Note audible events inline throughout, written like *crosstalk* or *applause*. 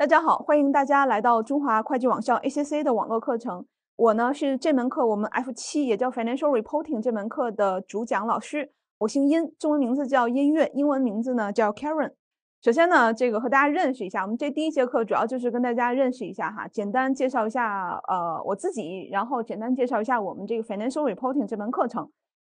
大家好，欢迎大家来到中华会计网校 ACC 的网络课程。我呢是这门课我们 F 七，也叫 Financial Reporting 这门课的主讲老师。我姓殷，中文名字叫殷乐，英文名字呢叫 Karen。首先呢，这个和大家认识一下。我们这第一节课主要就是跟大家认识一下哈，简单介绍一下呃我自己，然后简单介绍一下我们这个 Financial Reporting 这门课程。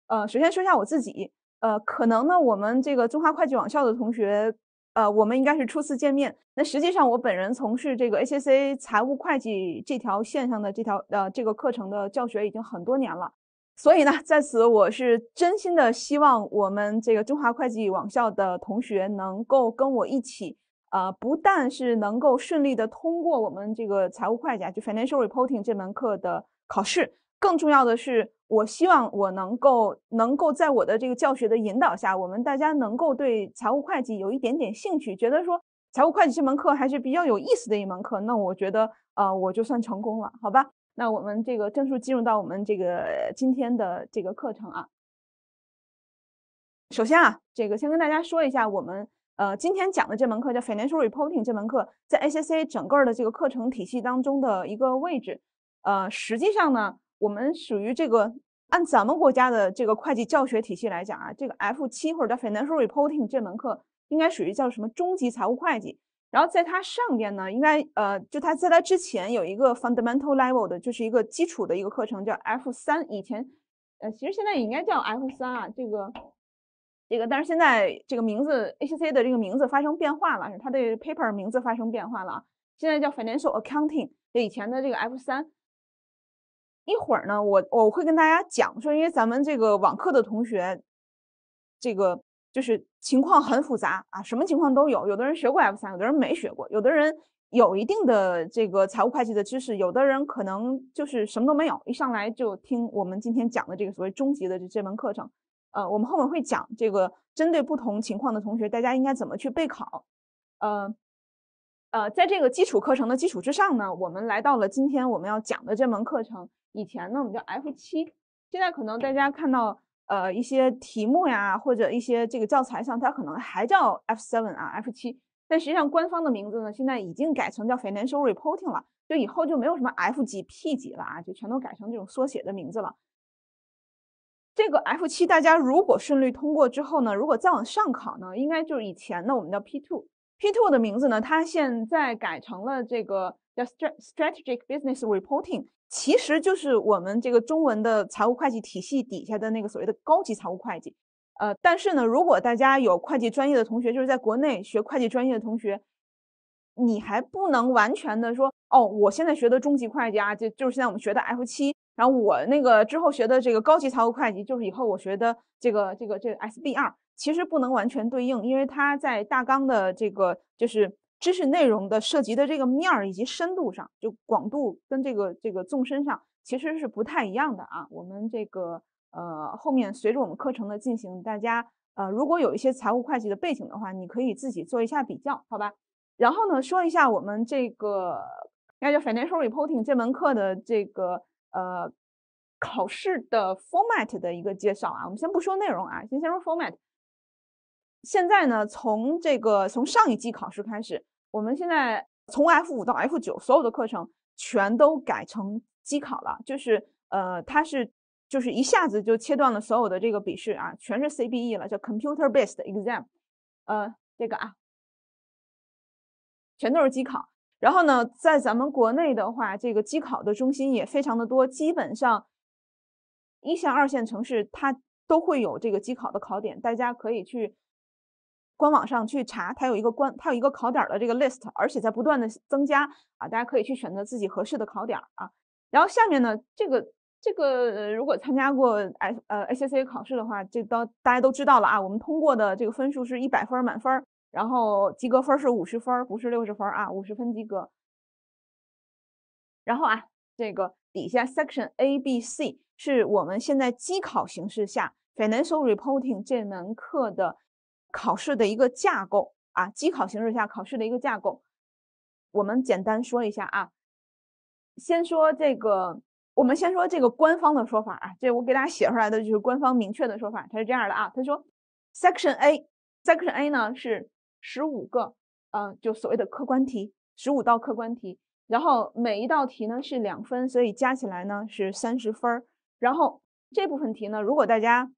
呃，首先说一下我自己。呃，可能呢，我们这个中华会计网校的同学。呃，我们应该是初次见面。那实际上，我本人从事这个 ACC a 财务会计这条线上的这条呃这个课程的教学已经很多年了，所以呢，在此我是真心的希望我们这个中华会计网校的同学能够跟我一起，呃，不但是能够顺利的通过我们这个财务会计啊，就 financial reporting 这门课的考试，更重要的是。我希望我能够能够在我的这个教学的引导下，我们大家能够对财务会计有一点点兴趣，觉得说财务会计这门课还是比较有意思的一门课，那我觉得呃我就算成功了，好吧？那我们这个正式进入到我们这个今天的这个课程啊。首先啊，这个先跟大家说一下，我们呃今天讲的这门课叫 Financial Reporting 这门课，在 ACCA 整个的这个课程体系当中的一个位置，呃，实际上呢，我们属于这个。按咱们国家的这个会计教学体系来讲啊，这个 F 七或者叫 Financial Reporting 这门课应该属于叫什么中级财务会计。然后在它上边呢，应该呃，就它在它之前有一个 Fundamental Level 的，就是一个基础的一个课程，叫 F 三。以前呃，其实现在也应该叫 F 三啊，这个这个，但是现在这个名字 ACC 的这个名字发生变化了，它的 paper 名字发生变化了，现在叫 Financial Accounting，就以前的这个 F 三。一会儿呢，我我会跟大家讲说，因为咱们这个网课的同学，这个就是情况很复杂啊，什么情况都有。有的人学过 F 三，有的人没学过，有的人有一定的这个财务会计的知识，有的人可能就是什么都没有，一上来就听我们今天讲的这个所谓中级的这这门课程。呃，我们后面会讲这个针对不同情况的同学，大家应该怎么去备考。呃，呃，在这个基础课程的基础之上呢，我们来到了今天我们要讲的这门课程。以前呢，我们叫 F 七，现在可能大家看到呃一些题目呀，或者一些这个教材上，它可能还叫 F seven 啊，F 七。但实际上官方的名字呢，现在已经改成叫 Financial Reporting 了，就以后就没有什么 F 几 P 几了啊，就全都改成这种缩写的名字了。这个 F 七大家如果顺利通过之后呢，如果再往上考呢，应该就是以前呢我们叫 P two，P two 的名字呢，它现在改成了这个 t Strategic Business Reporting。其实就是我们这个中文的财务会计体系底下的那个所谓的高级财务会计，呃，但是呢，如果大家有会计专业的同学，就是在国内学会计专业的同学，你还不能完全的说哦，我现在学的中级会计啊，就就是现在我们学的 F 七，然后我那个之后学的这个高级财务会计，就是以后我学的这个这个这个 S B 二，其实不能完全对应，因为它在大纲的这个就是。知识内容的涉及的这个面儿以及深度上，就广度跟这个这个纵深上其实是不太一样的啊。我们这个呃后面随着我们课程的进行，大家呃如果有一些财务会计的背景的话，你可以自己做一下比较，好吧？然后呢，说一下我们这个那就叫 Financial Reporting 这门课的这个呃考试的 format 的一个介绍啊。我们先不说内容啊，先先说 format。现在呢，从这个从上一季考试开始，我们现在从 F 五到 F 九所有的课程全都改成机考了，就是呃，它是就是一下子就切断了所有的这个笔试啊，全是 CBE 了，叫 Computer Based Exam，呃，这个啊，全都是机考。然后呢，在咱们国内的话，这个机考的中心也非常的多，基本上一线二线城市它都会有这个机考的考点，大家可以去。官网上去查，它有一个关，它有一个考点的这个 list，而且在不断的增加啊，大家可以去选择自己合适的考点啊。然后下面呢，这个这个如果参加过 S 呃 SAC 考试的话，这都大家都知道了啊。我们通过的这个分数是一百分满分，然后及格分是五十分，不是六十分啊，五十分及格。然后啊，这个底下 section A B C 是我们现在机考形式下 financial reporting 这门课的。考试的一个架构啊，机考形式下考试的一个架构，我们简单说一下啊。先说这个，我们先说这个官方的说法啊，这我给大家写出来的就是官方明确的说法，它是这样的啊。他说，Section A，Section A 呢是十五个，嗯，就所谓的客观题，十五道客观题，然后每一道题呢是两分，所以加起来呢是三十分儿。然后这部分题呢，如果大家。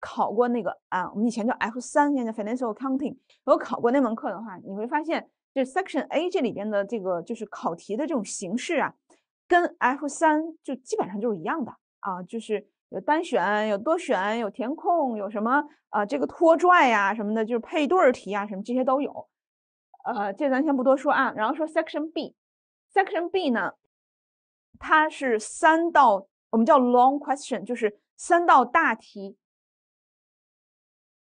考过那个啊，我们以前叫 F 三，现在 financial accounting。如果考过那门课的话，你会发现这 section A 这里边的这个就是考题的这种形式啊，跟 F 三就基本上就是一样的啊，就是有单选、有多选、有填空、有什么啊，这个拖拽呀什么的，就是配对题啊什么这些都有。呃，这咱先不多说啊，然后说 section B，section B 呢，它是三道我们叫 long question，就是三道大题。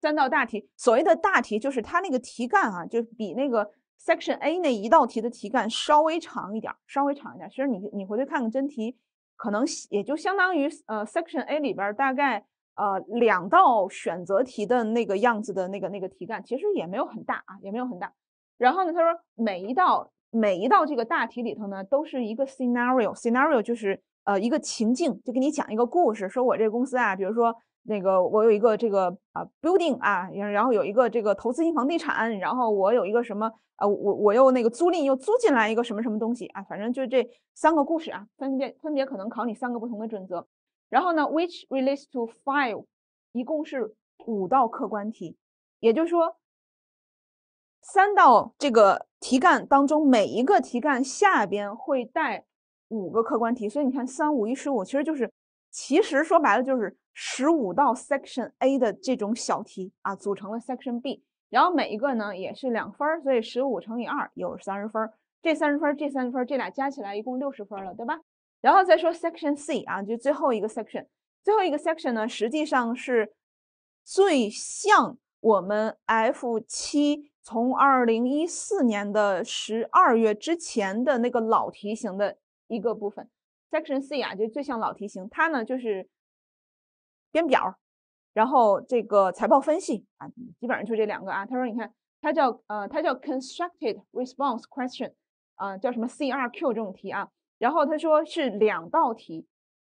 三道大题，所谓的大题就是它那个题干啊，就比那个 Section A 那一道题的题干稍微长一点，稍微长一点。其实你你回去看看真题，可能也就相当于呃 Section A 里边大概呃两道选择题的那个样子的那个那个题干，其实也没有很大啊，也没有很大。然后呢，他说每一道每一道这个大题里头呢，都是一个 scenario，scenario 就是呃一个情境，就给你讲一个故事，说我这个公司啊，比如说。那个我有一个这个啊 building 啊，然后有一个这个投资性房地产，然后我有一个什么啊，我我又那个租赁又租进来一个什么什么东西啊，反正就这三个故事啊，分别分别可能考你三个不同的准则。然后呢，which relates to five，一共是五道客观题，也就是说，三道这个题干当中每一个题干下边会带五个客观题，所以你看三五一十五，其实就是。其实说白了就是十五道 section A 的这种小题啊，组成了 section B，然后每一个呢也是两分儿，所以十五乘以二有三十分儿。这三十分儿，这三十分儿，这俩加起来一共六十分了，对吧？然后再说 section C 啊，就最后一个 section，最后一个 section 呢，实际上是最像我们 F 七从二零一四年的十二月之前的那个老题型的一个部分。Section C 啊，就最像老题型，它呢就是编表，然后这个财报分析啊，基本上就这两个啊。他说，你看，它叫呃，它叫 constructed response question 啊，叫什么 C R Q 这种题啊。然后他说是两道题，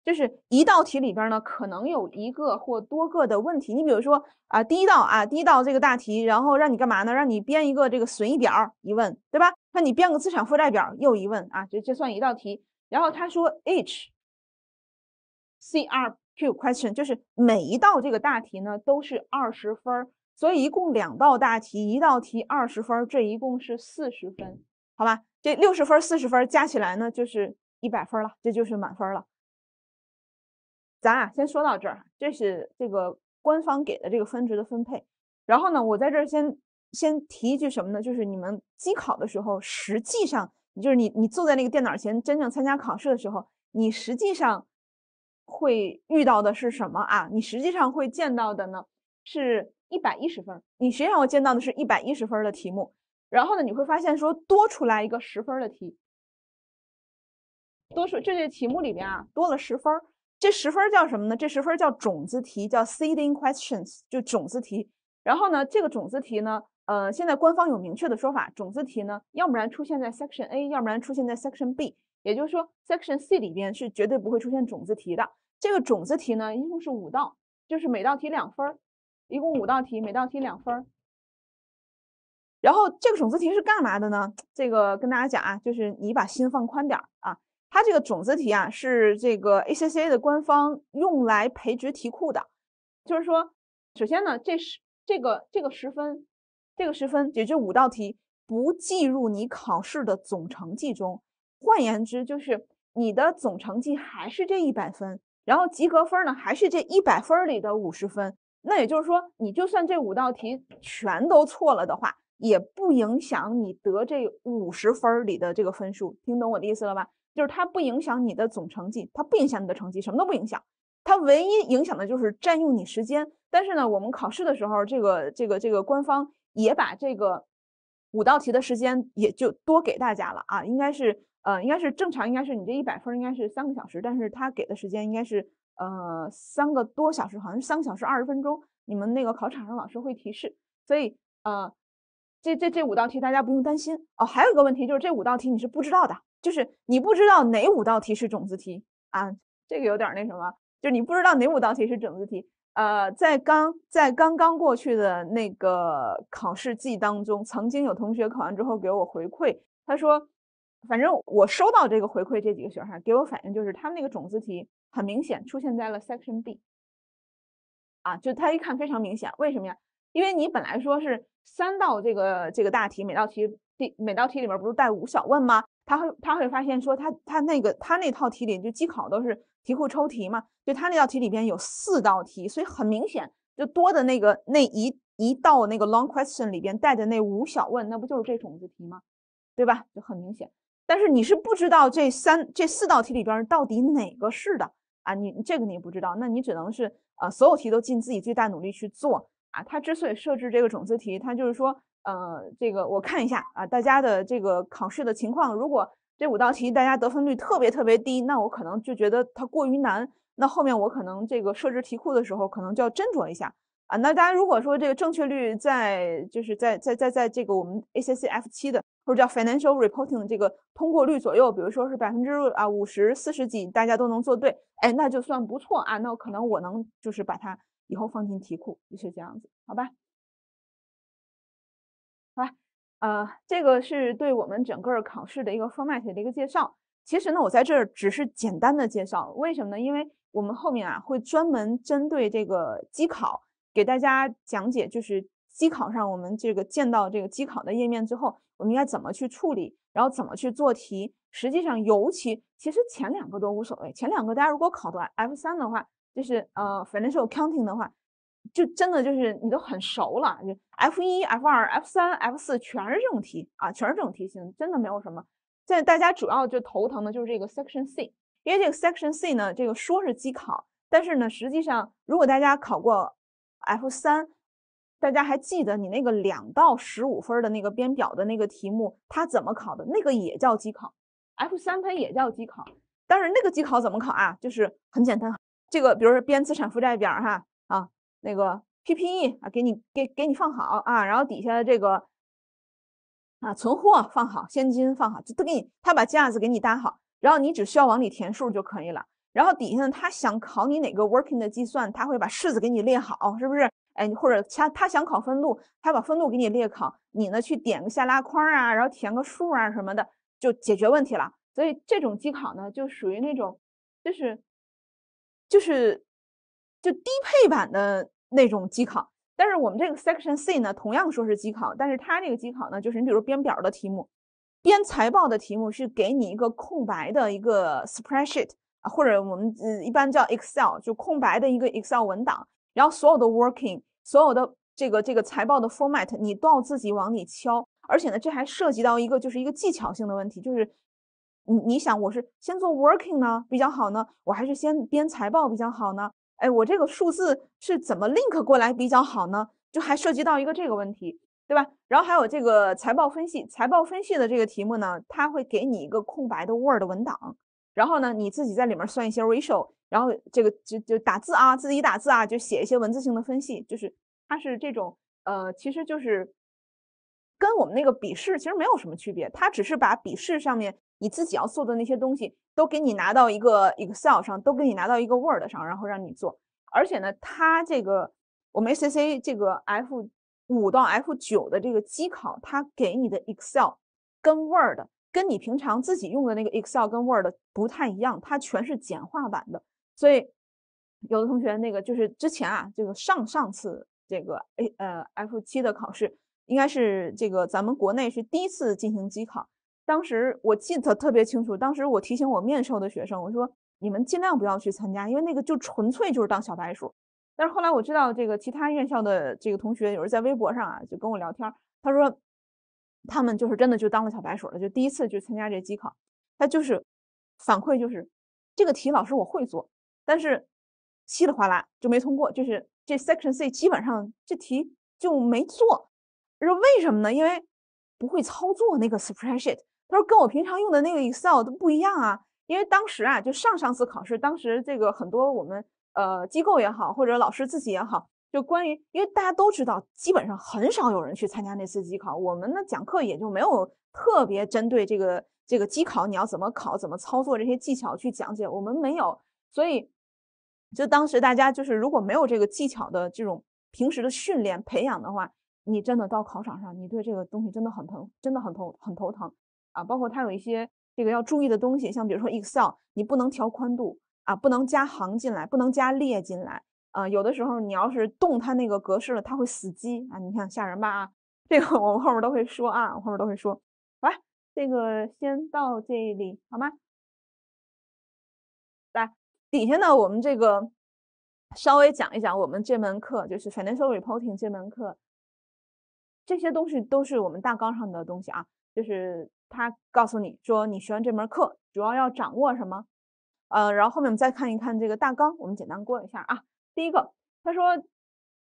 就是一道题里边呢可能有一个或多个的问题。你比如说啊，第一道啊，第一道这个大题，然后让你干嘛呢？让你编一个这个损益表，一问对吧？那你编个资产负债表，又一问啊，就这算一道题。然后他说，H C R Q question 就是每一道这个大题呢都是二十分，所以一共两道大题，一道题二十分，这一共是四十分，好吧？这六十分、四十分加起来呢就是一百分了，这就是满分了。咱俩先说到这儿，这是这个官方给的这个分值的分配。然后呢，我在这儿先先提一句什么呢？就是你们机考的时候，实际上。就是你，你坐在那个电脑前，真正参加考试的时候，你实际上会遇到的是什么啊？你实际上会见到的呢，是一百一十分。你实际上我见到的是一百一十分的题目，然后呢，你会发现说多出来一个十分的题，多出这些题目里边啊多了十分，这十分叫什么呢？这十分叫种子题，叫 seeding questions，就种子题。然后呢，这个种子题呢。呃，现在官方有明确的说法，种子题呢，要不然出现在 section A，要不然出现在 section B，也就是说 section C 里边是绝对不会出现种子题的。这个种子题呢，一共是五道，就是每道题两分儿，一共五道题，每道题两分儿。然后这个种子题是干嘛的呢？这个跟大家讲啊，就是你把心放宽点儿啊，它这个种子题啊，是这个 ACCA 的官方用来培植题库的，就是说，首先呢，这是这个这个十分。这个十分，也就五道题不计入你考试的总成绩中。换言之，就是你的总成绩还是这一百分，然后及格分呢，还是这一百分里的五十分。那也就是说，你就算这五道题全都错了的话，也不影响你得这五十分里的这个分数。听懂我的意思了吧？就是它不影响你的总成绩，它不影响你的成绩，什么都不影响。它唯一影响的就是占用你时间。但是呢，我们考试的时候，这个这个这个官方。也把这个五道题的时间也就多给大家了啊，应该是呃，应该是正常，应该是你这一百分应该是三个小时，但是他给的时间应该是呃三个多小时，好像是三个小时二十分钟，你们那个考场上老师会提示。所以呃，这这这五道题大家不用担心哦。还有一个问题就是这五道题你是不知道的，就是你不知道哪五道题是种子题啊，这个有点那什么，就是你不知道哪五道题是种子题。呃，在刚在刚刚过去的那个考试季当中，曾经有同学考完之后给我回馈，他说，反正我收到这个回馈，这几个学生给我反映就是，他们那个种子题很明显出现在了 section B，啊，就他一看非常明显，为什么呀？因为你本来说是三道这个这个大题，每道题第每道题里面不是带五小问吗？他会他会发现说他他那个他那套题里就机考都是题库抽题嘛，就他那道题里边有四道题，所以很明显就多的那个那一一道那个 long question 里边带的那五小问，那不就是这种子题吗？对吧？就很明显。但是你是不知道这三这四道题里边到底哪个是的啊，你这个你不知道，那你只能是呃所有题都尽自己最大努力去做啊。他之所以设置这个种子题，他就是说。呃，这个我看一下啊，大家的这个考试的情况，如果这五道题大家得分率特别特别低，那我可能就觉得它过于难，那后面我可能这个设置题库的时候可能就要斟酌一下啊。那大家如果说这个正确率在就是在在在在这个我们 ACCF 七的或者叫 Financial Reporting 这个通过率左右，比如说是百分之啊五十四十几大家都能做对，哎，那就算不错啊，那可能我能就是把它以后放进题库，就是这样子，好吧？呃，这个是对我们整个考试的一个 format 的一个介绍。其实呢，我在这儿只是简单的介绍，为什么呢？因为我们后面啊会专门针对这个机考给大家讲解，就是机考上我们这个见到这个机考的页面之后，我们应该怎么去处理，然后怎么去做题。实际上，尤其其实前两个都无所谓，前两个大家如果考到 F 三的话，就是呃，financial a c counting 的话。就真的就是你都很熟了，就 F 一、F 二、F 三、F 四全是这种题啊，全是这种题型，真的没有什么。现在大家主要就头疼的就是这个 Section C，因为这个 Section C 呢，这个说是机考，但是呢，实际上如果大家考过 F 三，大家还记得你那个两到十五分的那个编表的那个题目，它怎么考的？那个也叫机考，F 三它也叫机考，但是那个机考怎么考啊？就是很简单，这个比如说编资产负债表哈啊。那个 PPE 啊，给你给给你放好啊，然后底下这个啊存货放好，现金放好，就都给你，他把架子给你搭好，然后你只需要往里填数就可以了。然后底下呢，他想考你哪个 working 的计算，他会把式子给你列好，是不是？哎，或者他他想考分录，他把分录给你列好，你呢去点个下拉框啊，然后填个数啊什么的，就解决问题了。所以这种机考呢，就属于那种，就是就是就低配版的。那种机考，但是我们这个 section C 呢，同样说是机考，但是它这个机考呢，就是你比如编表的题目，编财报的题目是给你一个空白的一个 spreadsheet 啊，或者我们一般叫 Excel，就空白的一个 Excel 文档，然后所有的 working，所有的这个这个财报的 format，你都要自己往里敲，而且呢，这还涉及到一个就是一个技巧性的问题，就是你你想我是先做 working 呢比较好呢，我还是先编财报比较好呢？哎，我这个数字是怎么 link 过来比较好呢？就还涉及到一个这个问题，对吧？然后还有这个财报分析，财报分析的这个题目呢，它会给你一个空白的 Word 文档，然后呢，你自己在里面算一些 ratio，然后这个就就打字啊，自己打字啊，就写一些文字性的分析，就是它是这种呃，其实就是跟我们那个笔试其实没有什么区别，它只是把笔试上面。你自己要做的那些东西，都给你拿到一个 Excel 上，都给你拿到一个 Word 上，然后让你做。而且呢，它这个我们 a CC 这个 F 五到 F 九的这个机考，它给你的 Excel 跟 Word 跟你平常自己用的那个 Excel 跟 Word 不太一样，它全是简化版的。所以有的同学那个就是之前啊，这个上上次这个 A 呃 F 七的考试，应该是这个咱们国内是第一次进行机考。当时我记得特别清楚，当时我提醒我面授的学生，我说你们尽量不要去参加，因为那个就纯粹就是当小白鼠。但是后来我知道，这个其他院校的这个同学有人在微博上啊，就跟我聊天，他说他们就是真的就当了小白鼠了，就第一次就参加这机考，他就是反馈就是这个题老师我会做，但是稀里哗啦就没通过，就是这 section C 基本上这题就没做，说为什么呢？因为不会操作那个 spreadsheet。他说：“跟我平常用的那个 Excel 都不一样啊，因为当时啊，就上上次考试，当时这个很多我们呃机构也好，或者老师自己也好，就关于，因为大家都知道，基本上很少有人去参加那次机考，我们呢讲课也就没有特别针对这个这个机考你要怎么考、怎么操作这些技巧去讲解，我们没有，所以就当时大家就是如果没有这个技巧的这种平时的训练培养的话，你真的到考场上，你对这个东西真的很疼，真的很头很头疼。”啊，包括它有一些这个要注意的东西，像比如说 Excel，你不能调宽度啊，不能加行进来，不能加列进来啊。有的时候你要是动它那个格式了，它会死机啊。你看吓人吧啊？*laughs* 这个我们后面都会说啊，我后面都会说。来，这个先到这里好吗？来，底下呢，我们这个稍微讲一讲我们这门课，就是 Financial Reporting 这门课，这些东西都是我们大纲上的东西啊，就是。他告诉你说，你学完这门课主要要掌握什么？呃，然后后面我们再看一看这个大纲，我们简单过一下啊。第一个，他说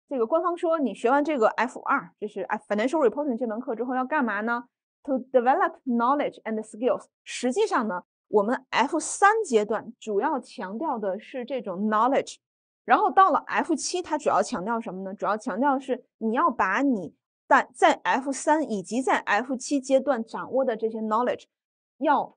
这个官方说你学完这个 F 二，这是 Financial Reporting 这门课之后要干嘛呢？To develop knowledge and skills。实际上呢，我们 F 三阶段主要强调的是这种 knowledge，然后到了 F 七，它主要强调什么呢？主要强调是你要把你。但在 F 三以及在 F 七阶段掌握的这些 knowledge，要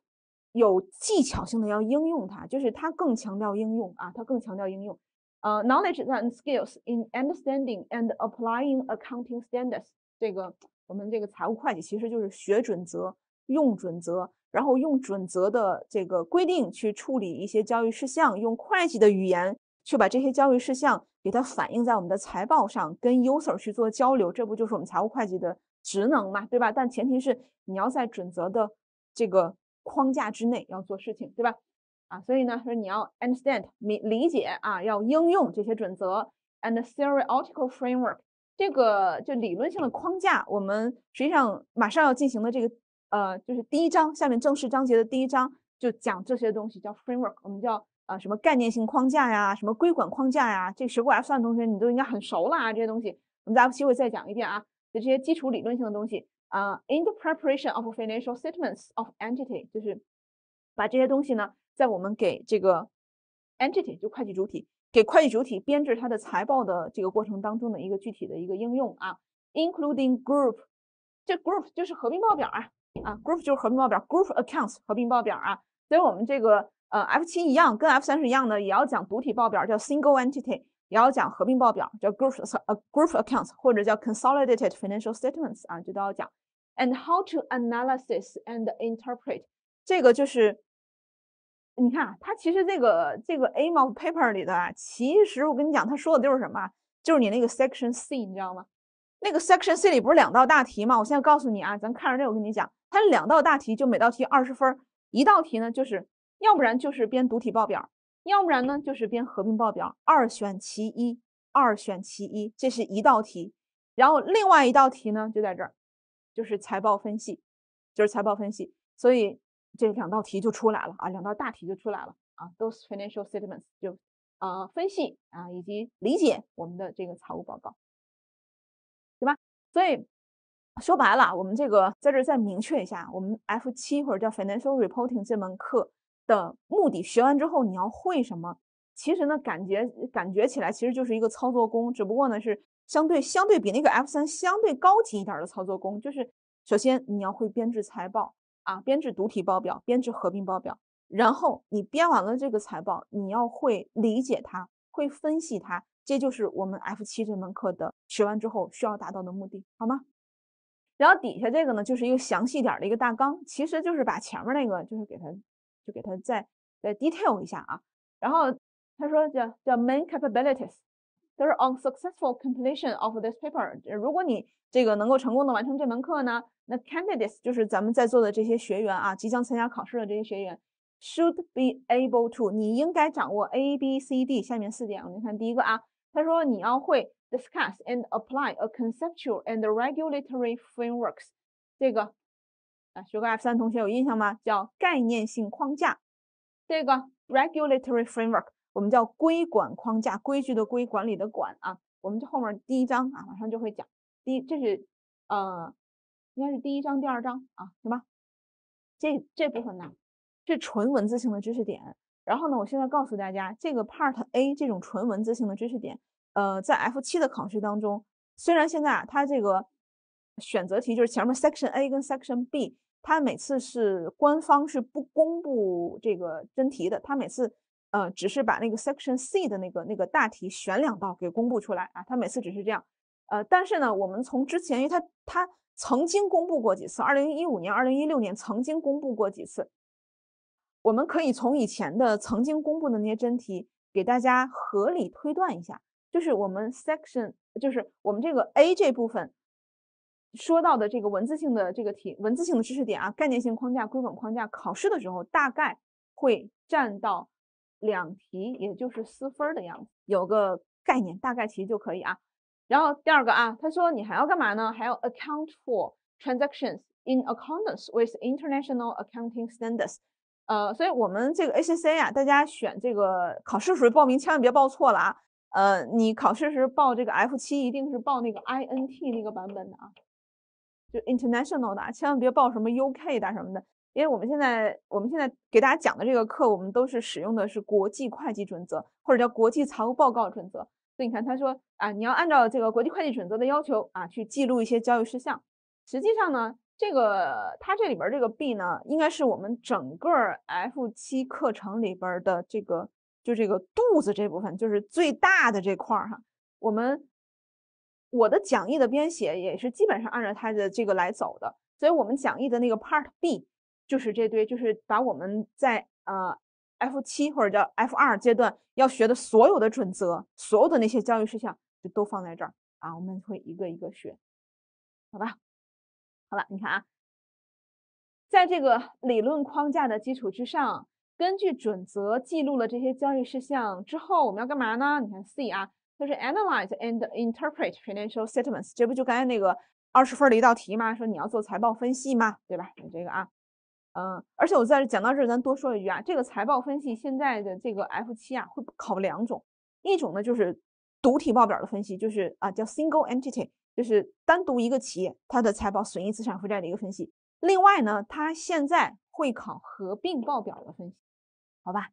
有技巧性的要应用它，就是它更强调应用啊，它更强调应用。呃，knowledge and skills in understanding and applying accounting standards。这个我们这个财务会计其实就是学准则、用准则，然后用准则的这个规定去处理一些交易事项，用会计的语言。去把这些交易事项给它反映在我们的财报上，跟 user 去做交流，这不就是我们财务会计的职能嘛，对吧？但前提是你要在准则的这个框架之内要做事情，对吧？啊，所以呢，说你要 understand 理理解啊，要应用这些准则 and theoretical framework 这个就理论性的框架，我们实际上马上要进行的这个呃，就是第一章下面正式章节的第一章就讲这些东西，叫 framework，我们叫。啊，什么概念性框架呀，什么规管框架呀，这学过核算的同学你都应该很熟了啊，这些东西我们在有机会再讲一遍啊。就这些基础理论性的东西啊。In the preparation of financial statements of entity，就是把这些东西呢，在我们给这个 entity，就会计主体，给会计主体编制它的财报的这个过程当中的一个具体的一个应用啊，including group，这 group 就是合并报表啊，啊，group 就是合并报表，group accounts 合并报表啊，所以我们这个。呃，F 七一样，跟 F 三是一样的，也要讲独体报表叫 single entity，也要讲合并报表叫 group a group accounts 或者叫 consolidated financial statements 啊，这都要讲。And how to analyze and interpret 这个就是，你看啊，它其实这个这个 aim of paper 里的啊，其实我跟你讲，他说的就是什么？就是你那个 section C，你知道吗？那个 section C 里不是两道大题吗？我现在告诉你啊，咱看着这，我跟你讲，它两道大题，就每道题二十分，一道题呢就是。要不然就是编独体报表，要不然呢就是编合并报表，二选其一，二选其一，这是一道题。然后另外一道题呢就在这儿，就是财报分析，就是财报分析。所以这两道题就出来了啊，两道大题就出来了啊，都是 financial statements 就呃分析啊以及理解我们的这个财务报告，对吧？所以说白了，我们这个在这儿再明确一下，我们 F 七或者叫 financial reporting 这门课。的目的学完之后你要会什么？其实呢，感觉感觉起来其实就是一个操作工，只不过呢是相对相对比那个 F 三相对高级一点的操作工，就是首先你要会编制财报啊，编制独体报表，编制合并报表，然后你编完了这个财报，你要会理解它，会分析它，这就是我们 F 七这门课的学完之后需要达到的目的，好吗？然后底下这个呢就是一个详细点的一个大纲，其实就是把前面那个就是给它。给它再再 detail 一下啊，然后他说叫叫 main capabilities，都是 on successful completion of this paper，如果你这个能够成功的完成这门课呢，那 candidates 就是咱们在座的这些学员啊，即将参加考试的这些学员，should be able to，你应该掌握 A B C D 下面四点我你看第一个啊，他说你要会 discuss and apply a conceptual and regulatory frameworks，这个。啊，学过 F 三的同学有印象吗？叫概念性框架，这个 regulatory framework 我们叫规管框架，规矩的规，管理的管啊。我们这后面第一章啊，马上就会讲。第这是呃，应该是第一章第二章啊，行吧？这这部分呢是纯文字性的知识点。然后呢，我现在告诉大家，这个 Part A 这种纯文字性的知识点，呃，在 F 七的考试当中，虽然现在啊，它这个。选择题就是前面 section A 跟 section B，它每次是官方是不公布这个真题的，它每次呃只是把那个 section C 的那个那个大题选两道给公布出来啊，它每次只是这样。呃，但是呢，我们从之前，因为它它曾经公布过几次，二零一五年、二零一六年曾经公布过几次，我们可以从以前的曾经公布的那些真题给大家合理推断一下，就是我们 section 就是我们这个 A 这部分。说到的这个文字性的这个题，文字性的知识点啊，概念性框架、归总框架，考试的时候大概会占到两题，也就是四分的样子，有个概念大概题就可以啊。然后第二个啊，他说你还要干嘛呢？还要 account for transactions in accordance with international accounting standards。呃，所以我们这个 ACC 啊，大家选这个考试时候报名千万别报错了啊。呃，你考试时报这个 F7，一定是报那个 INT 那个版本的啊。就 international 的，千万别报什么 UK 的什么的，因为我们现在，我们现在给大家讲的这个课，我们都是使用的是国际会计准则，或者叫国际财务报告准则。所以你看，他说啊，你要按照这个国际会计准则的要求啊，去记录一些交易事项。实际上呢，这个它这里边这个 B 呢，应该是我们整个 F 七课程里边的这个，就这个肚子这部分，就是最大的这块儿哈，我们。我的讲义的编写也是基本上按照他的这个来走的，所以我们讲义的那个 Part B 就是这堆，就是把我们在呃 F 七或者叫 F 二阶段要学的所有的准则，所有的那些交易事项就都放在这儿啊，我们会一个一个学，好吧？好了，你看啊，在这个理论框架的基础之上，根据准则记录了这些交易事项之后，我们要干嘛呢？你看 C 啊。就是 analyze and interpret financial statements，这不就刚才那个二十分的一道题吗？说你要做财报分析嘛，对吧？你这个啊，嗯，而且我在这讲到这儿，咱多说一句啊，这个财报分析现在的这个 F 七啊，会考两种，一种呢就是独体报表的分析，就是啊叫 single entity，就是单独一个企业它的财报损益资产负债的一个分析。另外呢，它现在会考合并报表的分析，好吧？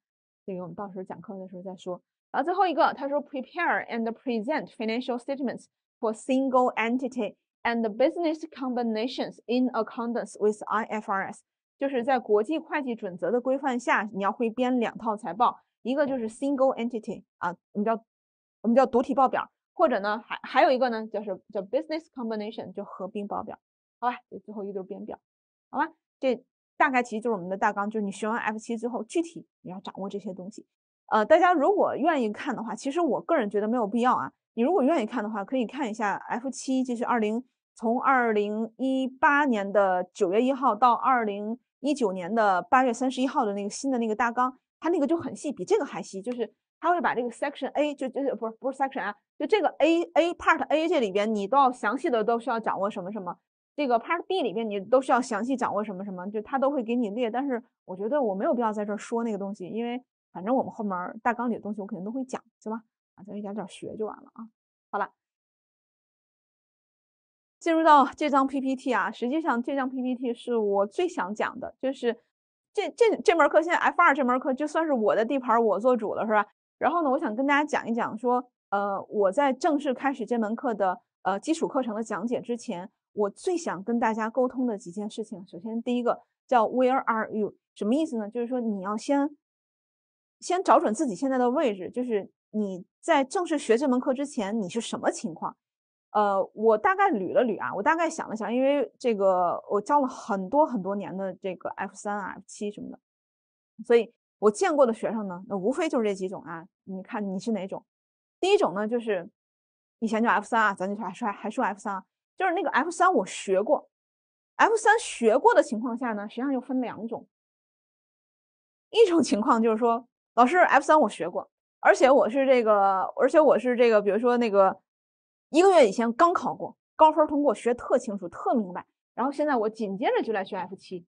这个我们到时候讲课的时候再说。啊，最后一个，他说，prepare and present financial statements for single entity and business combinations in accordance with IFRS，就是在国际会计准则的规范下，你要会编两套财报，一个就是 single entity 啊，我们叫我们叫独体报表，或者呢，还还有一个呢，就是叫 business combination，就合并报表，好吧？这最后一轮编表，好吧？这大概其实就是我们的大纲，就是你学完 F 七之后，具体你要掌握这些东西。呃，大家如果愿意看的话，其实我个人觉得没有必要啊。你如果愿意看的话，可以看一下 F 七，就是二零从二零一八年的九月一号到二零一九年的八月三十一号的那个新的那个大纲，它那个就很细，比这个还细。就是他会把这个 section A 就就是不是不是 section 啊，就这个 A A part A 这里边，你都要详细的都需要掌握什么什么。这个 part B 里边你都需要详细掌握什么什么，就他都会给你列。但是我觉得我没有必要在这说那个东西，因为。反正我们后面大纲里的东西，我肯定都会讲，行吧？啊，咱们点点学就完了啊。好了，进入到这张 PPT 啊，实际上这张 PPT 是我最想讲的，就是这这这门课，现在 F 二这门课就算是我的地盘，我做主了，是吧？然后呢，我想跟大家讲一讲，说呃，我在正式开始这门课的呃基础课程的讲解之前，我最想跟大家沟通的几件事情。首先第一个叫 Where are you？什么意思呢？就是说你要先。先找准自己现在的位置，就是你在正式学这门课之前，你是什么情况？呃，我大概捋了捋啊，我大概想了想，因为这个我教了很多很多年的这个 F 三啊、七什么的，所以我见过的学生呢，那无非就是这几种啊。你看你是哪种？第一种呢，就是以前就 F 三啊，咱就还说还还说 F 三，就是那个 F 三我学过，F 三学过的情况下呢，实际上又分两种，一种情况就是说。老师，F 三我学过，而且我是这个，而且我是这个，比如说那个一个月以前刚考过，高分通过，学特清楚，特明白。然后现在我紧接着就来学 F 七，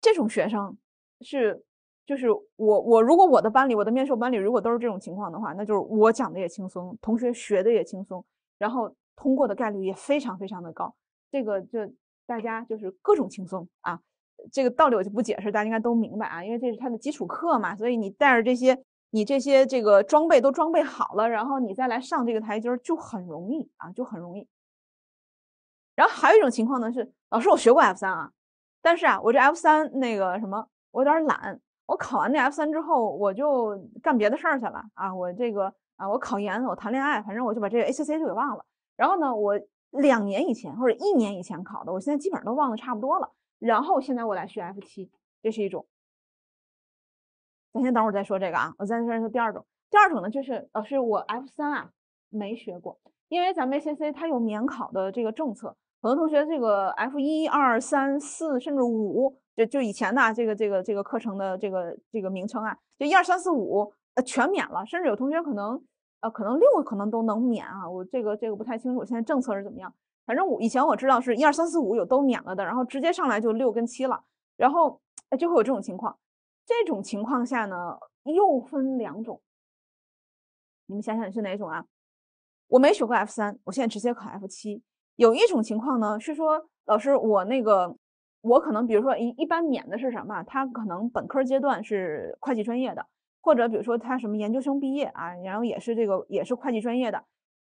这种学生是，就是我我如果我的班里，我的面授班里如果都是这种情况的话，那就是我讲的也轻松，同学学的也轻松，然后通过的概率也非常非常的高。这个就大家就是各种轻松啊。这个道理我就不解释，大家应该都明白啊，因为这是它的基础课嘛。所以你带着这些，你这些这个装备都装备好了，然后你再来上这个台阶就很容易啊，就很容易。然后还有一种情况呢是，老师我学过 F 三啊，但是啊我这 F 三那个什么我有点懒，我考完那 F 三之后我就干别的事儿去了啊，我这个啊我考研我谈恋爱，反正我就把这个 ACC 就给忘了。然后呢我两年以前或者一年以前考的，我现在基本上都忘的差不多了。然后现在我来学 F 七，这是一种。咱先等会儿再说这个啊，我再说说第二种。第二种呢，就是老师我 F 三啊没学过，因为咱们 A C C 它有免考的这个政策，很多同学这个 F 一二三四甚至五，就就以前的这个这个这个课程的这个这个名称啊，就一二三四五呃全免了，甚至有同学可能呃可能六可能都能免啊，我这个这个不太清楚，现在政策是怎么样？反正我以前我知道是一二三四五有都免了的，然后直接上来就六跟七了，然后就会有这种情况。这种情况下呢，又分两种，你们想想是哪种啊？我没学过 F 三，我现在直接考 F 七。有一种情况呢，是说老师我那个我可能比如说一一般免的是什么？他可能本科阶段是会计专业的，或者比如说他什么研究生毕业啊，然后也是这个也是会计专业的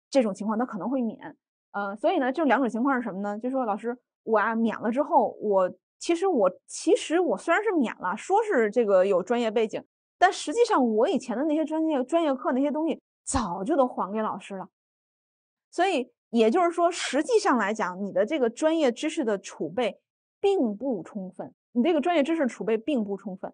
这种情况，他可能会免。呃，所以呢，就两种情况是什么呢？就说老师，我啊免了之后，我其实我其实我虽然是免了，说是这个有专业背景，但实际上我以前的那些专业专业课那些东西早就都还给老师了。所以也就是说，实际上来讲，你的这个专业知识的储备并不充分，你这个专业知识储备并不充分。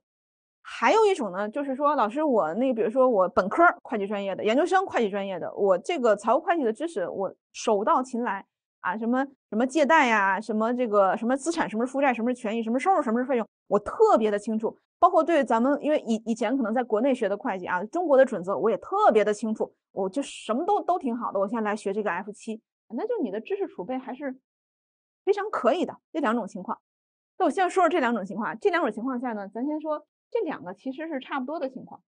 还有一种呢，就是说，老师，我那个，比如说我本科会计专业的，研究生会计专业的，我这个财务会计的知识我手到擒来啊，什么什么借贷呀，什么这个什么资产什么是负债什么是权益什么收入什么是费用，我特别的清楚。包括对咱们，因为以以前可能在国内学的会计啊，中国的准则我也特别的清楚，我就什么都都挺好的。我现在来学这个 F 七，那就你的知识储备还是非常可以的。这两种情况，那我先说说这两种情况。这两种情况下呢，咱先说。这两个其实是差不多的情况，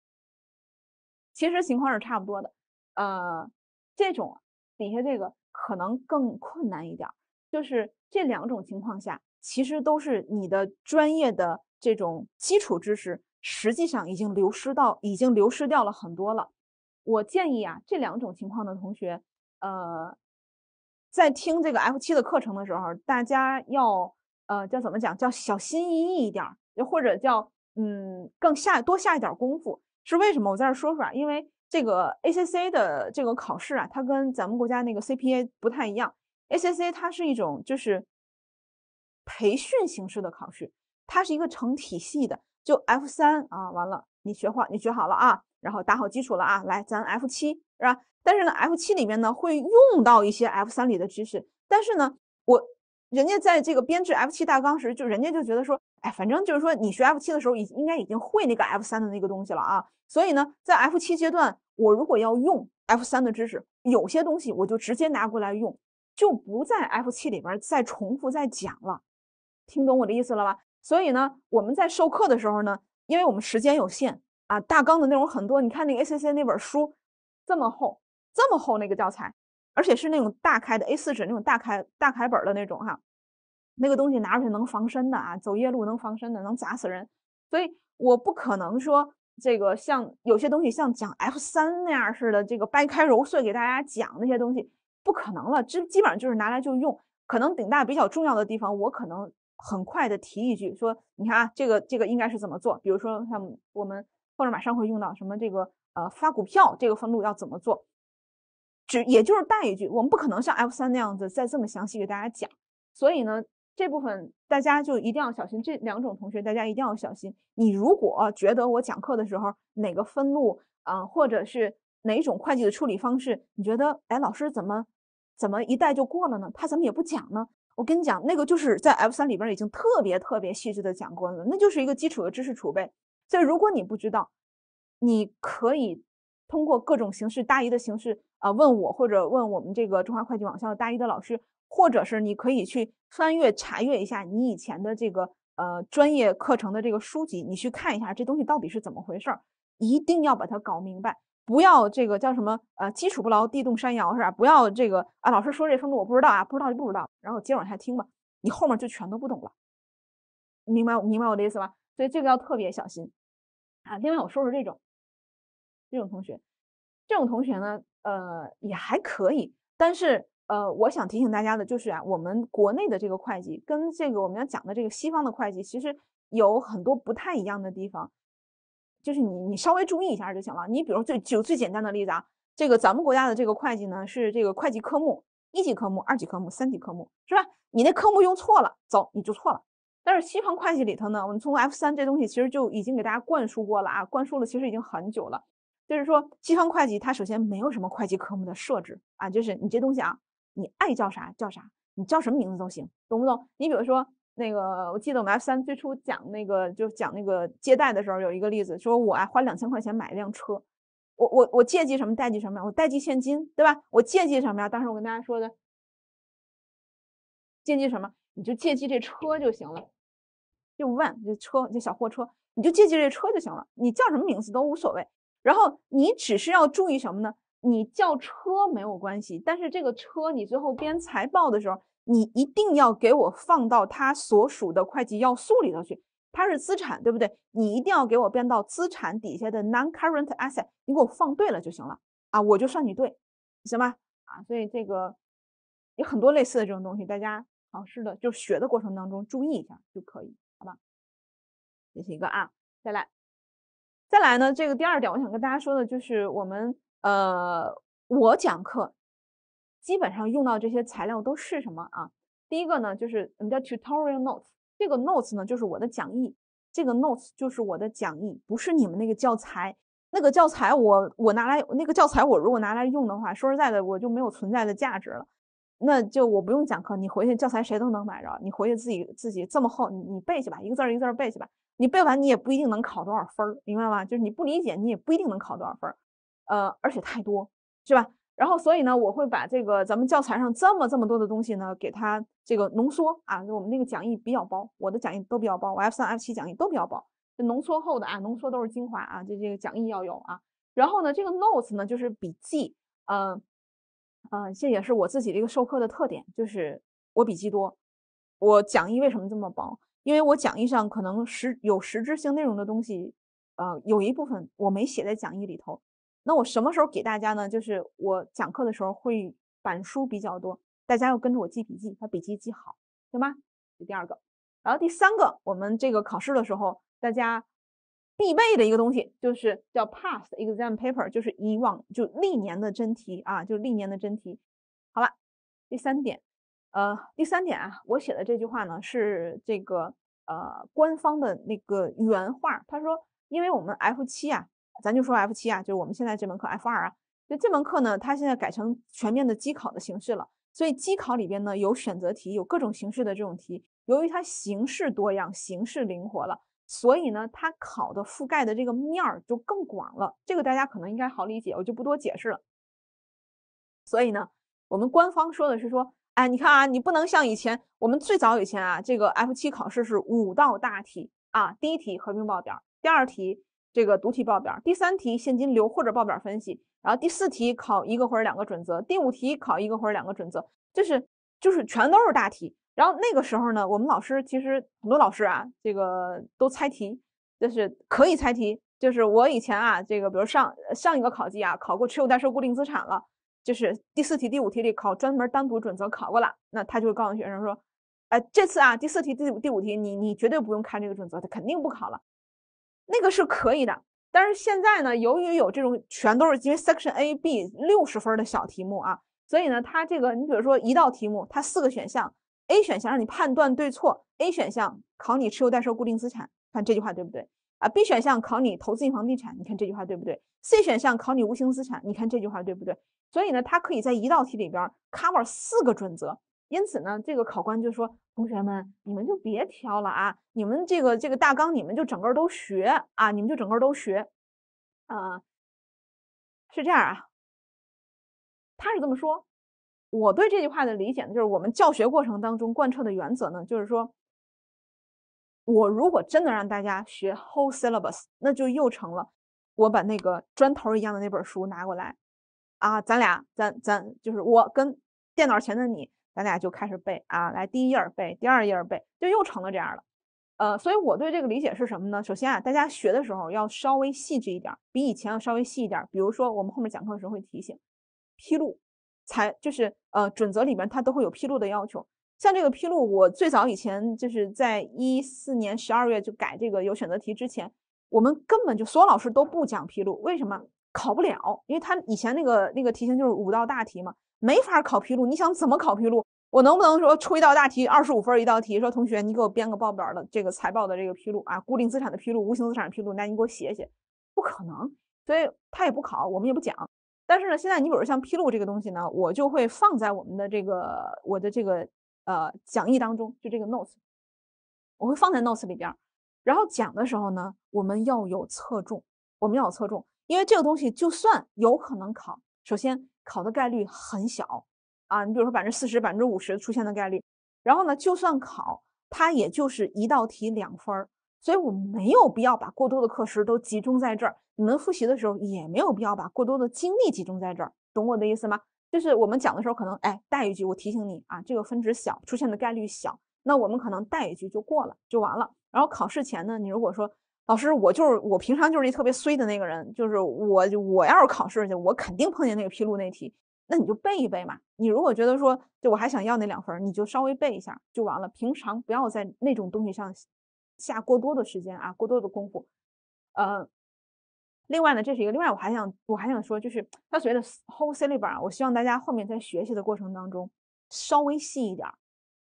其实情况是差不多的。呃，这种底下这个可能更困难一点，就是这两种情况下，其实都是你的专业的这种基础知识，实际上已经流失到已经流失掉了很多了。我建议啊，这两种情况的同学，呃，在听这个 F 七的课程的时候，大家要呃叫怎么讲？叫小心翼翼一点，或者叫。嗯，更下多下一点功夫是为什么？我在这说说啊，因为这个 ACC 的这个考试啊，它跟咱们国家那个 CPA 不太一样。ACC 它是一种就是培训形式的考试，它是一个成体系的。就 F 三啊，完了你学好，你学好了啊，然后打好基础了啊，来咱 F 七是吧？但是呢，F 七里面呢会用到一些 F 三里的知识，但是呢，我人家在这个编制 F 七大纲时，就人家就觉得说。哎，反正就是说，你学 F 七的时候，已应该已经会那个 F 三的那个东西了啊。所以呢，在 F 七阶段，我如果要用 F 三的知识，有些东西我就直接拿过来用，就不在 F 七里边再重复再讲了。听懂我的意思了吧？所以呢，我们在授课的时候呢，因为我们时间有限啊，大纲的内容很多。你看那个 A C C 那本书这么厚，这么厚那个教材，而且是那种大开的 A 四纸那种大开大开本的那种哈。那个东西拿出去能防身的啊，走夜路能防身的，能砸死人，所以我不可能说这个像有些东西像讲 F 三那样似的，这个掰开揉碎给大家讲那些东西不可能了，这基本上就是拿来就用。可能顶大比较重要的地方，我可能很快的提一句，说你看啊，这个这个应该是怎么做？比如说像我们或者马上会用到什么这个呃发股票这个分录要怎么做？只也就是带一句，我们不可能像 F 三那样子再这么详细给大家讲，所以呢。这部分大家就一定要小心，这两种同学大家一定要小心。你如果觉得我讲课的时候哪个分录啊，或者是哪种会计的处理方式，你觉得哎老师怎么怎么一带就过了呢？他怎么也不讲呢？我跟你讲，那个就是在 F 三里边已经特别特别细致的讲过了，那就是一个基础的知识储备。所以如果你不知道，你可以通过各种形式大一的形式啊问我，或者问我们这个中华会计网校大一的老师。或者是你可以去翻阅、查阅一下你以前的这个呃专业课程的这个书籍，你去看一下这东西到底是怎么回事儿，一定要把它搞明白，不要这个叫什么呃基础不牢地动山摇是吧？不要这个啊，老师说这风度我不知道啊，不知道就不知道，然后接着往下听吧，你后面就全都不懂了，明白明白我的意思吧？所以这个要特别小心啊。另外我说说这种这种同学，这种同学呢，呃也还可以，但是。呃，我想提醒大家的，就是啊，我们国内的这个会计跟这个我们要讲的这个西方的会计，其实有很多不太一样的地方，就是你你稍微注意一下就行了。你比如最就最简单的例子啊，这个咱们国家的这个会计呢，是这个会计科目一级科目、二级科目、三级科目，是吧？你那科目用错了，走你就错了。但是西方会计里头呢，我们从 F 三这东西其实就已经给大家灌输过了啊，灌输了其实已经很久了。就是说西方会计它首先没有什么会计科目的设置啊，就是你这东西啊。你爱叫啥叫啥，你叫什么名字都行，懂不懂？你比如说那个，我记得我们 F 三最初讲那个，就讲那个借贷的时候，有一个例子，说我啊花两千块钱买一辆车，我我我借记什么贷记什么？呀？我贷记现金，对吧？我借记什么呀？当时我跟大家说的，借记什么？你就借记这车就行了。就问这车，这小货车，你就借记这车就行了。你叫什么名字都无所谓，然后你只是要注意什么呢？你叫车没有关系，但是这个车你最后编财报的时候，你一定要给我放到它所属的会计要素里头去，它是资产，对不对？你一定要给我编到资产底下的 non-current asset，你给我放对了就行了啊，我就算你对，行吧？啊，所以这个有很多类似的这种东西，大家考试的就学的过程当中注意一下就可以，好吧？这是一个啊，再来，再来呢，这个第二点我想跟大家说的就是我们。呃，我讲课基本上用到这些材料都是什么啊？第一个呢，就是我们叫 tutorial notes，这个 notes 呢就是我的讲义，这个 notes 就是我的讲义，不是你们那个教材。那个教材我我拿来，那个教材我如果拿来用的话，说实在的，我就没有存在的价值了。那就我不用讲课，你回去教材谁都能买着，你回去自己自己这么厚，你你背去吧，一个字儿一个字儿背去吧。你背完你也不一定能考多少分儿，明白吗？就是你不理解，你也不一定能考多少分儿。呃，而且太多，是吧？然后，所以呢，我会把这个咱们教材上这么这么多的东西呢，给它这个浓缩啊。我们那个讲义比较薄，我的讲义都比较薄，我 F 三、F 七讲义都比较薄。这浓缩后的啊，浓缩都是精华啊。这这个讲义要有啊。然后呢，这个 notes 呢就是笔记，嗯，呃，这也是我自己这个授课的特点，就是我笔记多。我讲义为什么这么薄？因为我讲义上可能实有实质性内容的东西，呃，有一部分我没写在讲义里头。那我什么时候给大家呢？就是我讲课的时候会板书比较多，大家要跟着我记笔记，把笔记记好，行吗？这第二个，然后第三个，我们这个考试的时候，大家必备的一个东西就是叫 past exam paper，就是以往就历年的真题啊，就历年的真题，好了。第三点，呃，第三点啊，我写的这句话呢是这个呃官方的那个原话，他说，因为我们 F 七啊。咱就说 F 七啊，就是我们现在这门课 F 二啊，就这门课呢，它现在改成全面的机考的形式了。所以机考里边呢有选择题，有各种形式的这种题。由于它形式多样，形式灵活了，所以呢，它考的覆盖的这个面儿就更广了。这个大家可能应该好理解，我就不多解释了。所以呢，我们官方说的是说，哎，你看啊，你不能像以前，我们最早以前啊，这个 F 七考试是五道大题啊，第一题合并报表，第二题。这个读题报表，第三题现金流或者报表分析，然后第四题考一个或者两个准则，第五题考一个或者两个准则，就是就是全都是大题。然后那个时候呢，我们老师其实很多老师啊，这个都猜题，就是可以猜题。就是我以前啊，这个比如上上一个考季啊，考过持有待售固定资产了，就是第四题、第五题里考专门单独准则考过了，那他就会告诉学生说，哎，这次啊第四题、第第五题你你绝对不用看这个准则，他肯定不考了。那个是可以的，但是现在呢，由于有这种全都是因为 Section A B 六十分的小题目啊，所以呢，它这个你比如说一道题目，它四个选项，A 选项让你判断对错，A 选项考你持有待售固定资产，看这句话对不对啊？B 选项考你投资性房地产，你看这句话对不对？C 选项考你无形资产，你看这句话对不对？所以呢，它可以在一道题里边 cover 四个准则。因此呢，这个考官就说：“同学们，你们就别挑了啊，你们这个这个大纲，你们就整个都学啊，你们就整个都学，啊，是这样啊。”他是这么说。我对这句话的理解呢，就是我们教学过程当中贯彻的原则呢，就是说，我如果真的让大家学 whole syllabus，那就又成了我把那个砖头一样的那本书拿过来，啊，咱俩咱咱就是我跟电脑前的你。咱俩就开始背啊，来第一页背，第二页背，就又成了这样了。呃，所以我对这个理解是什么呢？首先啊，大家学的时候要稍微细致一点，比以前要稍微细一点。比如说，我们后面讲课的时候会提醒，披露，才就是呃准则里面它都会有披露的要求。像这个披露，我最早以前就是在一四年十二月就改这个有选择题之前，我们根本就所有老师都不讲披露，为什么？考不了，因为他以前那个那个题型就是五道大题嘛。没法考披露，你想怎么考披露？我能不能说出一道大题，二十五分一道题？说同学，你给我编个报表的这个财报的这个披露啊，固定资产的披露、无形资产披露，那你给我写写？不可能，所以他也不考，我们也不讲。但是呢，现在你比如像披露这个东西呢，我就会放在我们的这个我的这个呃讲义当中，就这个 notes，我会放在 notes 里边。然后讲的时候呢，我们要有侧重，我们要有侧重，因为这个东西就算有可能考，首先。考的概率很小，啊，你比如说百分之四十、百分之五十出现的概率，然后呢，就算考，它也就是一道题两分儿，所以我没有必要把过多的课时都集中在这儿。你们复习的时候也没有必要把过多的精力集中在这儿，懂我的意思吗？就是我们讲的时候可能，哎，带一句，我提醒你啊，这个分值小，出现的概率小，那我们可能带一句就过了，就完了。然后考试前呢，你如果说。老师，我就是我平常就是那特别衰的那个人，就是我，我要是考试去，我肯定碰见那个披露那题，那你就背一背嘛。你如果觉得说，就我还想要那两分，你就稍微背一下就完了。平常不要在那种东西上下过多的时间啊，过多的功夫。呃，另外呢，这是一个，另外我还想我还想说，就是所谓的 whole syllabus，我希望大家后面在学习的过程当中稍微细一点。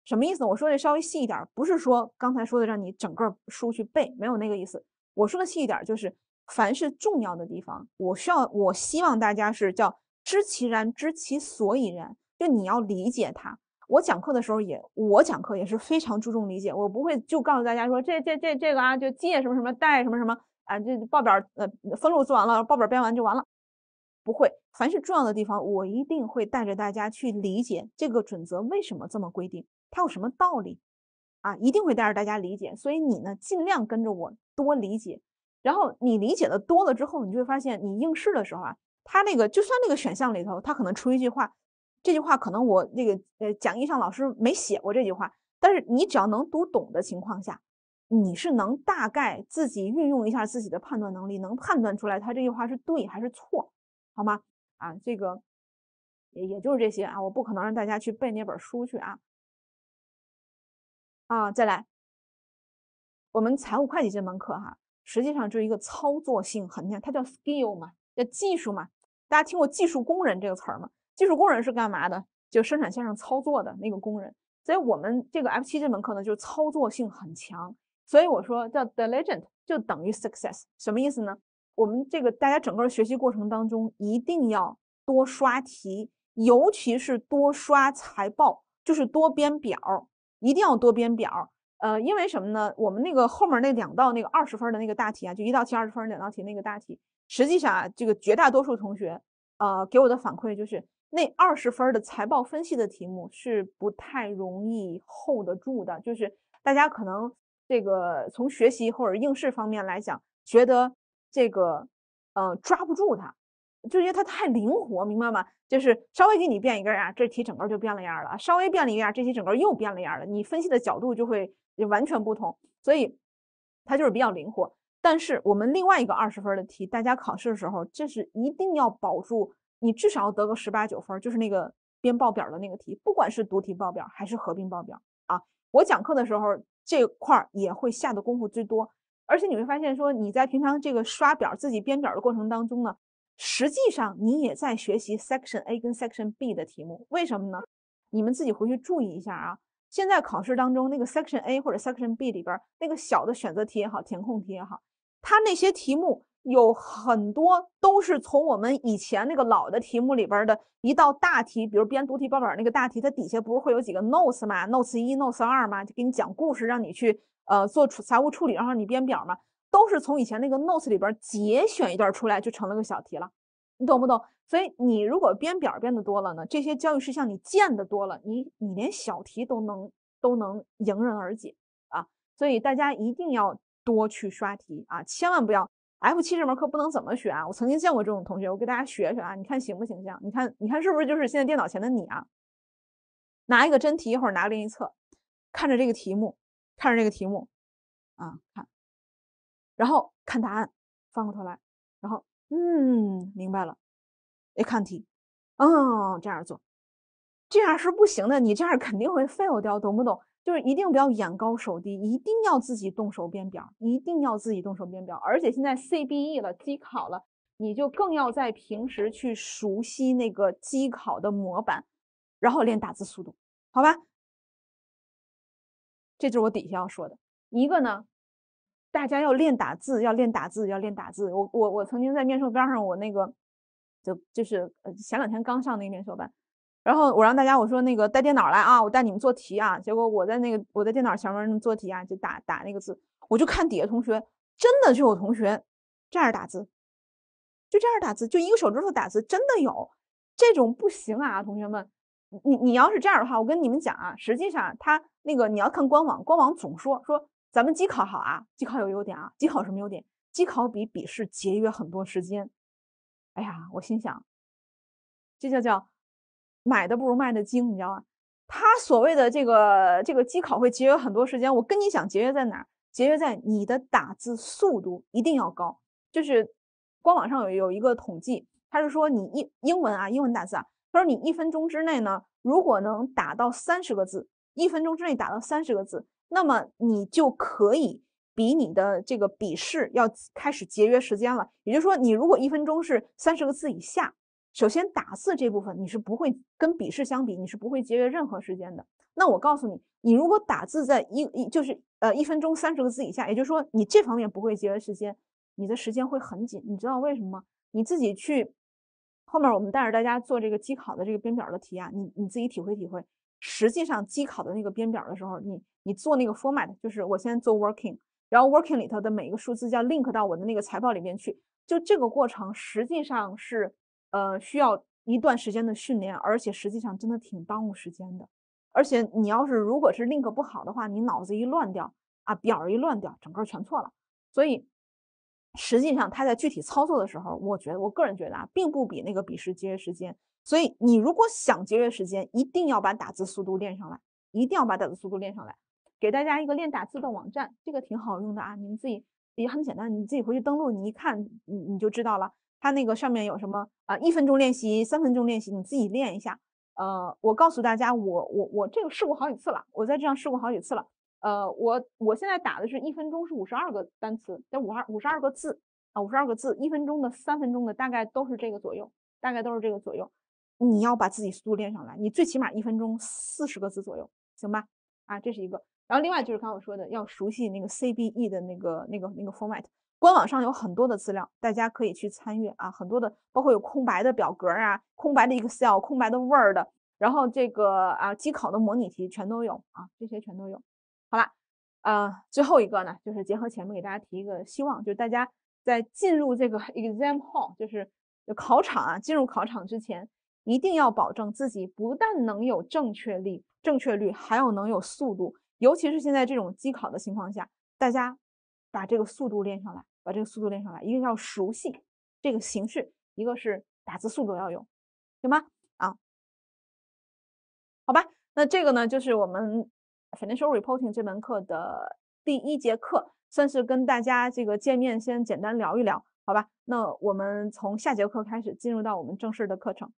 什么意思？我说这稍微细一点，不是说刚才说的让你整个书去背，没有那个意思。我说的细一点，就是凡是重要的地方，我需要我希望大家是叫知其然，知其所以然，就你要理解它。我讲课的时候也，我讲课也是非常注重理解，我不会就告诉大家说这这这这个啊，就借什么什么贷什么什么啊，这报表呃分录做完了，报表编完就完了，不会。凡是重要的地方，我一定会带着大家去理解这个准则为什么这么规定，它有什么道理。啊，一定会带着大家理解，所以你呢，尽量跟着我多理解。然后你理解的多了之后，你就会发现，你应试的时候啊，他那个就算那个选项里头，他可能出一句话，这句话可能我那个呃讲义上老师没写过这句话，但是你只要能读懂的情况下，你是能大概自己运用一下自己的判断能力，能判断出来他这句话是对还是错，好吗？啊，这个也也就是这些啊，我不可能让大家去背那本书去啊。啊，再来，我们财务会计这门课哈，实际上就是一个操作性很强，它叫 skill 嘛，叫技术嘛。大家听过技术工人这个词儿吗？技术工人是干嘛的？就生产线上操作的那个工人。所以我们这个 F 七这门课呢，就是操作性很强。所以我说叫 d i l i g e n t 就等于 success，什么意思呢？我们这个大家整个学习过程当中一定要多刷题，尤其是多刷财报，就是多编表。一定要多编表，呃，因为什么呢？我们那个后面那两道那个二十分的那个大题啊，就一道题二十分，两道题那个大题，实际上啊，这个绝大多数同学，呃，给我的反馈就是那二十分的财报分析的题目是不太容易 hold 住的，就是大家可能这个从学习或者应试方面来讲，觉得这个呃抓不住它。就因为它太灵活，明白吗？就是稍微给你变一个样，这题整个就变了样了；稍微变了一样，这题整个又变了样了。你分析的角度就会就完全不同，所以它就是比较灵活。但是我们另外一个二十分的题，大家考试的时候，这是一定要保住，你至少要得个十八九分，就是那个编报表的那个题，不管是读题报表还是合并报表啊。我讲课的时候这块儿也会下的功夫最多，而且你会发现说，你在平常这个刷表、自己编表的过程当中呢。实际上，你也在学习 Section A 跟 Section B 的题目，为什么呢？你们自己回去注意一下啊。现在考试当中，那个 Section A 或者 Section B 里边那个小的选择题也好，填空题也好，它那些题目有很多都是从我们以前那个老的题目里边的一道大题，比如编读题报表那个大题，它底下不是会有几个 notes 吗？notes 一，notes 二吗？就给你讲故事，让你去呃做处财务处理，然后你编表吗？都是从以前那个 notes 里边节选一段出来，就成了个小题了，你懂不懂？所以你如果编表编的多了呢，这些交易事项你见的多了，你你连小题都能都能迎刃而解啊！所以大家一定要多去刷题啊，千万不要 F 七这门课不能怎么学啊！我曾经见过这种同学，我给大家学学啊，你看行不行？象？你看你看是不是就是现在电脑前的你啊？拿一个真题，一会儿拿练习册，看着这个题目，看着这个题目啊，看。然后看答案，翻过头来，然后嗯，明白了。哎，看题，哦，这样做，这样是不行的，你这样肯定会 fail 掉，懂不懂？就是一定不要眼高手低，一定要自己动手编表，一定要自己动手编表。而且现在 C、B、E 了，机考了，你就更要在平时去熟悉那个机考的模板，然后练打字速度，好吧？这就是我底下要说的一个呢。大家要练打字，要练打字，要练打字。我我我曾经在面授边上，我那个就就是前两天刚上那个面授班，然后我让大家我说那个带电脑来啊，我带你们做题啊。结果我在那个我在电脑前面做题啊，就打打那个字，我就看底下同学，真的就有同学这样打字，就这样打字，就一个手指头打字，真的有这种不行啊，同学们，你你要是这样的话，我跟你们讲啊，实际上他那个你要看官网，官网总说说。咱们机考好啊，机考有优点啊。机考什么优点？机考比笔试节约很多时间。哎呀，我心想，这就叫买的不如卖的精，你知道吗？他所谓的这个这个机考会节约很多时间，我跟你想节约在哪儿？节约在你的打字速度一定要高。就是官网上有有一个统计，他是说你一英文啊，英文打字啊，他说你一分钟之内呢，如果能打到三十个字，一分钟之内打到三十个字。那么你就可以比你的这个笔试要开始节约时间了。也就是说，你如果一分钟是三十个字以下，首先打字这部分你是不会跟笔试相比，你是不会节约任何时间的。那我告诉你，你如果打字在一一就是呃一分钟三十个字以下，也就是说你这方面不会节约时间，你的时间会很紧。你知道为什么吗？你自己去后面我们带着大家做这个机考的这个编表的题啊，你你自己体会体会。实际上机考的那个编表的时候，你你做那个 format，就是我先做 working，然后 working 里头的每一个数字要 link 到我的那个财报里面去，就这个过程实际上是呃需要一段时间的训练，而且实际上真的挺耽误时间的。而且你要是如果是 link 不好的话，你脑子一乱掉啊，表一乱掉，整个全错了。所以实际上他在具体操作的时候，我觉得我个人觉得啊，并不比那个笔试节约时间。所以你如果想节约时间，一定要把打字速度练上来，一定要把打字速度练上来。给大家一个练打字的网站，这个挺好用的啊，你们自己也很简单，你自己回去登录，你一看你你就知道了。它那个上面有什么啊？一分钟练习，三分钟练习，你自己练一下。呃，我告诉大家，我我我这个试过好几次了，我在这上试过好几次了。呃，我我现在打的是一分钟是五十二个单词，这五二五十二个字啊，五十二个字，一分钟的三分钟的大概都是这个左右，大概都是这个左右。你要把自己速度练上来，你最起码一分钟四十个字左右，行吧？啊，这是一个。然后另外就是刚刚我说的，要熟悉那个 CBE 的那个、那个、那个 format。官网上有很多的资料，大家可以去参阅啊。很多的，包括有空白的表格啊、空白的 Excel、空白的 Word，然后这个啊，机考的模拟题全都有啊，这些全都有。好了，呃，最后一个呢，就是结合前面给大家提一个希望，就是大家在进入这个 *laughs* exam hall，就是考场啊，进入考场之前。一定要保证自己不但能有正确率、正确率，还要能有速度。尤其是现在这种机考的情况下，大家把这个速度练上来，把这个速度练上来。一个要熟悉这个形式，一个是打字速度要有，行吗？啊，好吧。那这个呢，就是我们 financial reporting 这门课的第一节课，算是跟大家这个见面，先简单聊一聊，好吧？那我们从下节课开始进入到我们正式的课程。